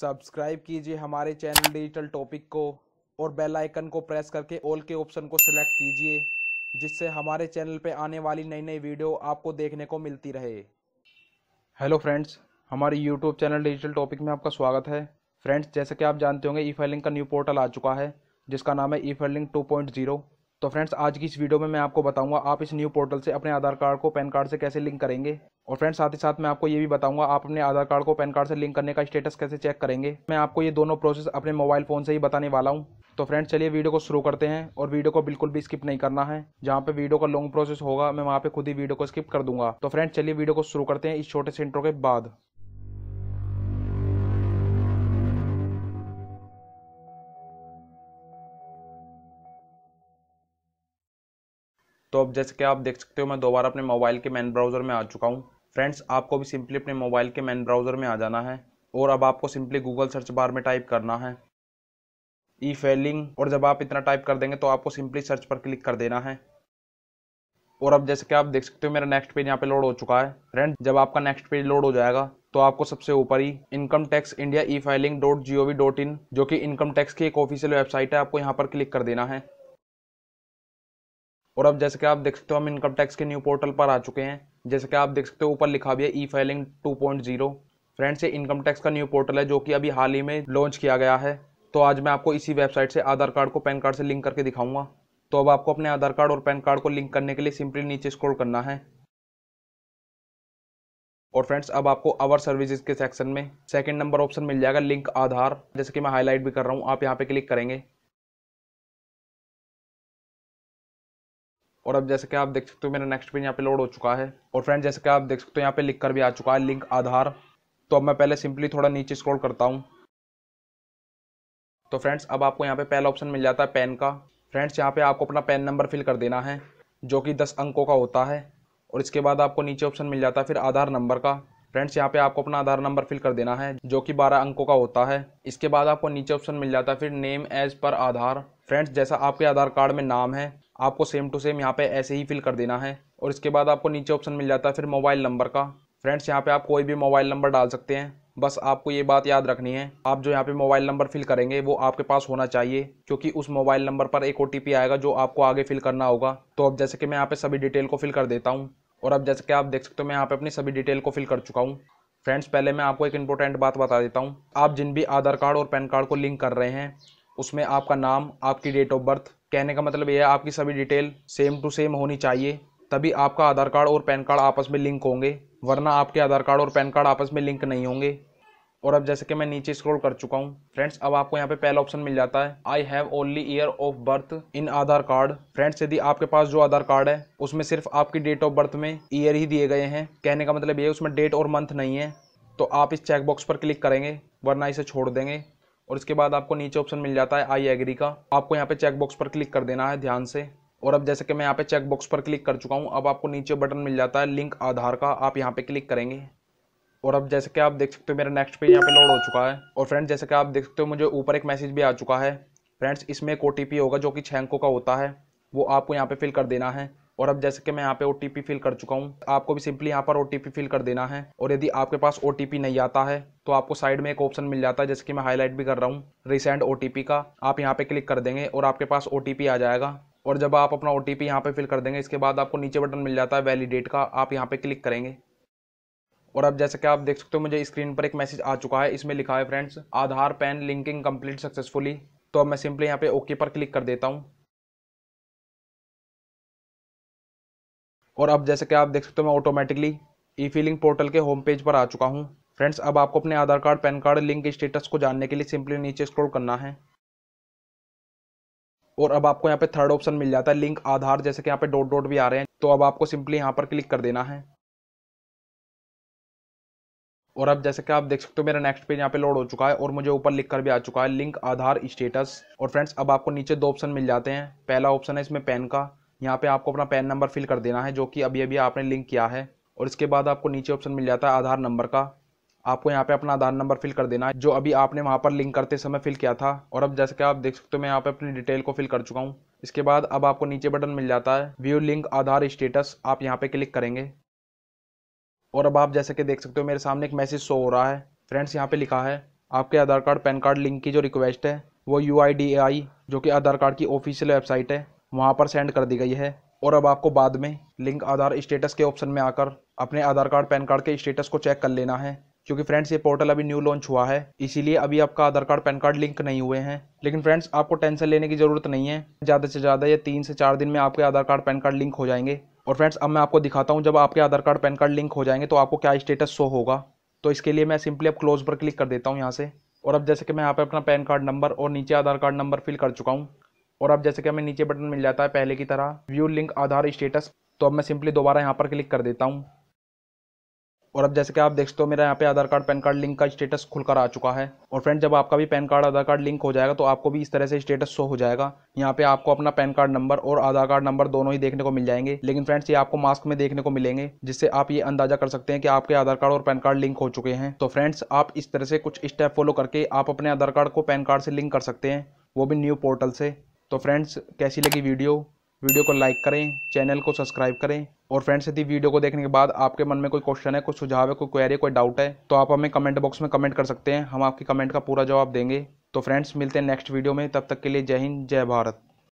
subscribe कीजिए हमारे channel digital topic को और बेल आइकन को प्रेस करके ऑल के ऑप्शन को सिलेक्ट कीजिए जिससे हमारे चैनल पे आने वाली नई नई वीडियो आपको देखने को मिलती रहे हेलो फ्रेंड्स हमारे यूट्यूब चैनल डिजिटल टॉपिक में आपका स्वागत है फ्रेंड्स जैसे कि आप जानते होंगे ई फाइलिंग का न्यू पोर्टल आ चुका है जिसका नाम है e filing two point zero तो फ्रेंड्स आज की इस वीडियो में मैं आपको बताऊंगा आप इस न्यू पोर्टल से अपने आधार कार्ड को पैन कार्ड से कैसे लिंक करेंगे और फ्रेंड्स साथ ही साथ मैं आपको ये भी बताऊंगा आप अपने आधार कार्ड को पैन कार्ड से लिंक करने का स्टेटस कैसे चेक करेंगे मैं आपको ये दोनों प्रोसेस अपने मोबाइल फ़ोन से ही बताने वाला हूँ तो फ्रेंड्स चलिए वीडियो को शुरू करते हैं और वीडियो को बिल्कुल भी स्किप नहीं करना है जहाँ पे वीडियो का लॉन्ग प्रोसेस होगा मैं वहाँ पे खुद ही वीडियो को स्किप कर दूंगा तो फ्रेंड्स चलिए वीडियो को शुरू करते हैं इस छोटे सेंटरों के बाद तो अब जैसे कि आप देख सकते हो मैं दोबारा अपने मोबाइल के मैन ब्राउज़र में आ चुका हूँ फ्रेंड्स आपको भी सिंपली अपने मोबाइल के मैन ब्राउज़र में आ जाना है और अब आपको सिंपली गूगल सर्च बार में टाइप करना है ई फेलिंग और जब आप इतना टाइप कर देंगे तो आपको सिंपली सर्च पर क्लिक कर देना है और अब जैसे कि आप देख सकते हो मेरा नेक्स्ट पेज यहाँ पे लोड हो चुका है फ्रेंड जब आपका नेक्स्ट पेज लोड हो जाएगा तो आपको सबसे ऊपर ही income tax India e filing dot g o v dot in जो कि इनकम टैक्स की एक ऑफिशियल वेबसाइट है आपको यहाँ पर क्लिक कर देना है और अब जैसे कि आप देख सकते हो हम इनकम टैक्स के न्यू पोर्टल पर आ चुके हैं जैसे कि आप देख सकते हो ऊपर लिखा भी है ई फाइलिंग जीरो फ्रेंड्स ये इनकम टैक्स का न्यू पोर्टल है जो कि अभी हाल ही में लॉन्च किया गया है तो आज मैं आपको इसी वेबसाइट से आधार कार्ड को पैन कार्ड से लिंक करके दिखाऊंगा तो अब आपको अपने आधार कार्ड और पैन कार्ड को लिंक करने के लिए सिंपली नीचे स्क्रॉल करना है और फ्रेंड्स अब आपको अवर सर्विसेज के सेक्शन में सेकंड नंबर ऑप्शन मिल जाएगा लिंक आधार जैसे कि मैं हाईलाइट भी कर रहा हूँ आप यहाँ पे क्लिक करेंगे और अब जैसे कि आप देख सकते हो मेरा नेक्स्ट पेज यहाँ पे लोड हो चुका है और फ्रेंड जैसे कि आप देख सकते हो यहाँ पे लिख कर भी आ चुका है लिंक आधार तो अब मैं पहले सिंपली थोड़ा नीचे स्क्रॉल करता हूँ तो फ्रेंड्स अब आपको यहाँ पे पहला ऑप्शन मिल जाता है पेन का फ्रेंड्स यहाँ पे आपको अपना पेन नंबर फिल कर देना है जो कि दस अंकों का होता है और इसके बाद आपको नीचे ऑप्शन मिल जाता है फिर आधार नंबर का फ्रेंड्स यहाँ पे आपको अपना आधार नंबर फिल कर देना है जो कि बारह अंकों का होता है इसके बाद आपको नीचे ऑप्शन मिल जाता है फिर नेम एज पर आधार फ्रेंड्स जैसा आपके आधार कार्ड में नाम है आपको सेम टू सेम यहाँ पे ऐसे ही फिल कर देना है और इसके बाद आपको नीचे ऑप्शन मिल जाता है फिर मोबाइल नंबर का फ्रेंड्स यहाँ पे आप कोई भी मोबाइल नंबर डाल सकते हैं बस आपको ये बात याद रखनी है आप जो यहाँ पे मोबाइल नंबर फिल करेंगे वो आपके पास होना चाहिए क्योंकि उस मोबाइल नंबर पर एक ओ आएगा जो आपको आगे फिल करना होगा तो अब जैसे कि मैं यहाँ पे सभी डिटेल को फिल कर देता हूँ और अब जैसे कि आप देख सकते हो मैं यहाँ पे अपनी सभी डिटेल को फिल कर चुका हूँ फ्रेंड्स पहले मैं आपको एक इंपॉर्टेंट बात बता देता हूँ आप जिन भी आधार कार्ड और पैन कार्ड को लिंक कर रहे हैं उसमें आपका नाम आपकी डेट ऑफ बर्थ कहने का मतलब यह है आपकी सभी डिटेल सेम टू सेम होनी चाहिए तभी आपका आधार कार्ड और पैन कार्ड आपस में लिंक होंगे वरना आपके आधार कार्ड और पैन कार्ड आपस में लिंक नहीं होंगे और अब जैसे कि मैं नीचे स्क्रॉल कर चुका हूँ फ्रेंड्स अब आपको यहाँ पे पहला ऑप्शन मिल जाता है I have only year of birth in Aadhaar card friends यदि आपके पास जो आधार कार्ड है उसमें सिर्फ आपकी डेट ऑफ बर्थ में ईयर ही दिए गए हैं कहने का मतलब ये उसमें डेट और मंथ नहीं है तो आप इस चेकबॉक्स पर क्लिक करेंगे वरना इसे छोड़ देंगे और इसके बाद आपको नीचे ऑप्शन मिल जाता है आई एग्री का आपको यहाँ पे चेकबॉक्स पर क्लिक कर देना है ध्यान से और अब जैसे कि मैं यहाँ पे चेकबॉक्स पर क्लिक कर चुका हूँ अब आपको नीचे बटन मिल जाता है लिंक आधार का आप यहाँ पे क्लिक करेंगे और अब जैसे कि आप देख सकते हो मेरा नेक्स्ट पेज यहाँ पे लोड हो चुका है और फ्रेंड्स जैसे कि आप देख सकते हो मुझे ऊपर एक मैसेज भी आ चुका है फ्रेंड्स इसमें एक ओ होगा जो कि छैंको का होता है वो आपको यहाँ पे फिल कर देना है और अब जैसे कि मैं यहाँ पे ओ फिल कर चुका हूँ आपको भी सिंपली यहाँ पर ओ फिल कर देना है और यदि आपके पास ओ नहीं आता है तो आपको साइड में एक ऑप्शन मिल जाता है जैसे कि मैं हाईलाइट भी कर रहा हूँ रिसेंट ओ का आप यहाँ पे क्लिक कर देंगे और आपके पास ओ आ जाएगा और जब आप अपना ओ टी पी यहाँ पर फिल कर देंगे इसके बाद आपको नीचे बटन मिल जाता है वैलिडेट का आप यहाँ पे क्लिक करेंगे और अब जैसे कि आप देख सकते हो मुझे स्क्रीन पर एक मैसेज आ चुका है इसमें लिखा है friends Aadhaar PAN linking complete successfully तो अब मैं सिंपली यहाँ पे ओके पर क्लिक कर देता हूँ और अब जैसे कि आप देख सकते हो मैं ऑटोमेटिकली ई फिलिंग पोर्टल के होम पेज पर आ चुका हूँ फ्रेंड्स अब आपको अपने Aadhaar card PAN card link status को जानने के लिए सिंपली नीचे स्क्रॉल करना है और अब आपको यहाँ पे थर्ड ऑप्शन मिल जाता है लिंक आधार जैसे कि यहाँ पे डॉट डॉट भी आ रहे हैं तो अब आपको सिंपली यहाँ पर क्लिक कर देना है और अब जैसे कि आप देख सकते हो मेरा नेक्स्ट पेज यहाँ पे लोड हो चुका है और मुझे ऊपर लिख कर भी आ चुका है लिंक आधार स्टेटस और फ्रेंड्स अब आपको नीचे दो ऑप्शन मिल जाते हैं पहला ऑप्शन है इसमें पैन का यहाँ पे आपको अपना पैन नंबर फिल कर देना है जो कि अभी अभी आपने लिंक किया है और इसके बाद आपको नीचे ऑप्शन मिल जाता है आधार नंबर का आपको यहाँ पे अपना आधार नंबर फिल कर देना है जो अभी आपने वहाँ पर लिंक करते समय फिल किया था और अब जैसे कि आप देख सकते हो मैं यहाँ पे अपनी डिटेल को फिल कर चुका हूँ इसके बाद अब आपको नीचे बटन मिल जाता है व्यू लिंक आधार स्टेटस आप यहाँ पे क्लिक करेंगे और अब आप जैसे कि देख सकते हो मेरे सामने एक मैसेज शो हो रहा है फ्रेंड्स यहाँ पे लिखा है आपके Aadhaar card PAN card link की जो रिक्वेस्ट है वो यू जो कि आधार कार्ड की ऑफिशियल वेबसाइट है वहाँ पर सेंड कर दी गई है और अब आपको बाद में लिंक आधार स्टेटस के ऑप्शन में आकर अपने आधार कार्ड पैन कार्ड के स्टेटस को चेक कर लेना है क्योंकि फ्रेंड्स ये पोर्टल अभी न्यू लॉन्च हुआ है इसीलिए अभी आपका Aadhaar card PAN card link नहीं हुए हैं लेकिन फ्रेंड्स आपको टेंशन लेने की ज़रूरत नहीं है ज़्यादा से ज़्यादा ये तीन से चार दिन में आपके Aadhaar card PAN card link हो जाएंगे और फ्रेंड्स अब मैं आपको दिखाता हूँ जब आपके Aadhaar card PAN card link हो जाएंगे तो आपको क्या स्टेटस शो होगा तो इसके लिए मैं सिंपली अब क्लोज पर क्लिक कर देता हूँ यहाँ से और अब जैसे कि मैं यहाँ पर अपना पैन कार्ड नंबर और नीचे आधार कार्ड नंबर फिल कर चुका हूँ और अब जैसे कि हमें नीचे बटन मिल जाता है पहले की तरह व्यू लिंक आधार स्टेटस तो अब मैं सिंपली दोबारा यहाँ पर क्लिक कर देता हूँ और अब जैसे कि आप देखते हो मेरा यहाँ पे Aadhaar card PAN card link का स्टेटस खुलकर आ चुका है और फ्रेंड जब आपका भी PAN card Aadhaar card link हो जाएगा तो आपको भी इस तरह से स्टेटस शो हो जाएगा यहाँ पे आपको अपना पैन कार्ड नंबर और आधार कार्ड नंबर दोनों ही देखने को मिल जाएंगे लेकिन फ्रेंड्स ये आपको मास्क में देखने को मिलेंगे जिससे आप ये अंदाजा कर सकते हैं कि आपके आधार कार्ड और पैन कार्ड लिंक हो चुके हैं तो फ्रेंड्स आप इस तरह से कुछ स्टेप फॉलो करके आप अपने आधार कार्ड को पैन कार्ड से लिंक कर सकते हैं वो भी न्यू पोर्टल से तो फ्रेंड्स कैसी लगी वीडियो वीडियो को लाइक करें चैनल को सब्सक्राइब करें और फ्रेंड्स यदि वीडियो को देखने के बाद आपके मन में कोई क्वेश्चन है कोई सुझाव है कोई क्वेरी कोई डाउट है तो आप हमें कमेंट बॉक्स में कमेंट कर सकते हैं हम आपके कमेंट का पूरा जवाब देंगे तो फ्रेंड्स मिलते हैं नेक्स्ट वीडियो में तब तक के लिए जय हिंद जय भारत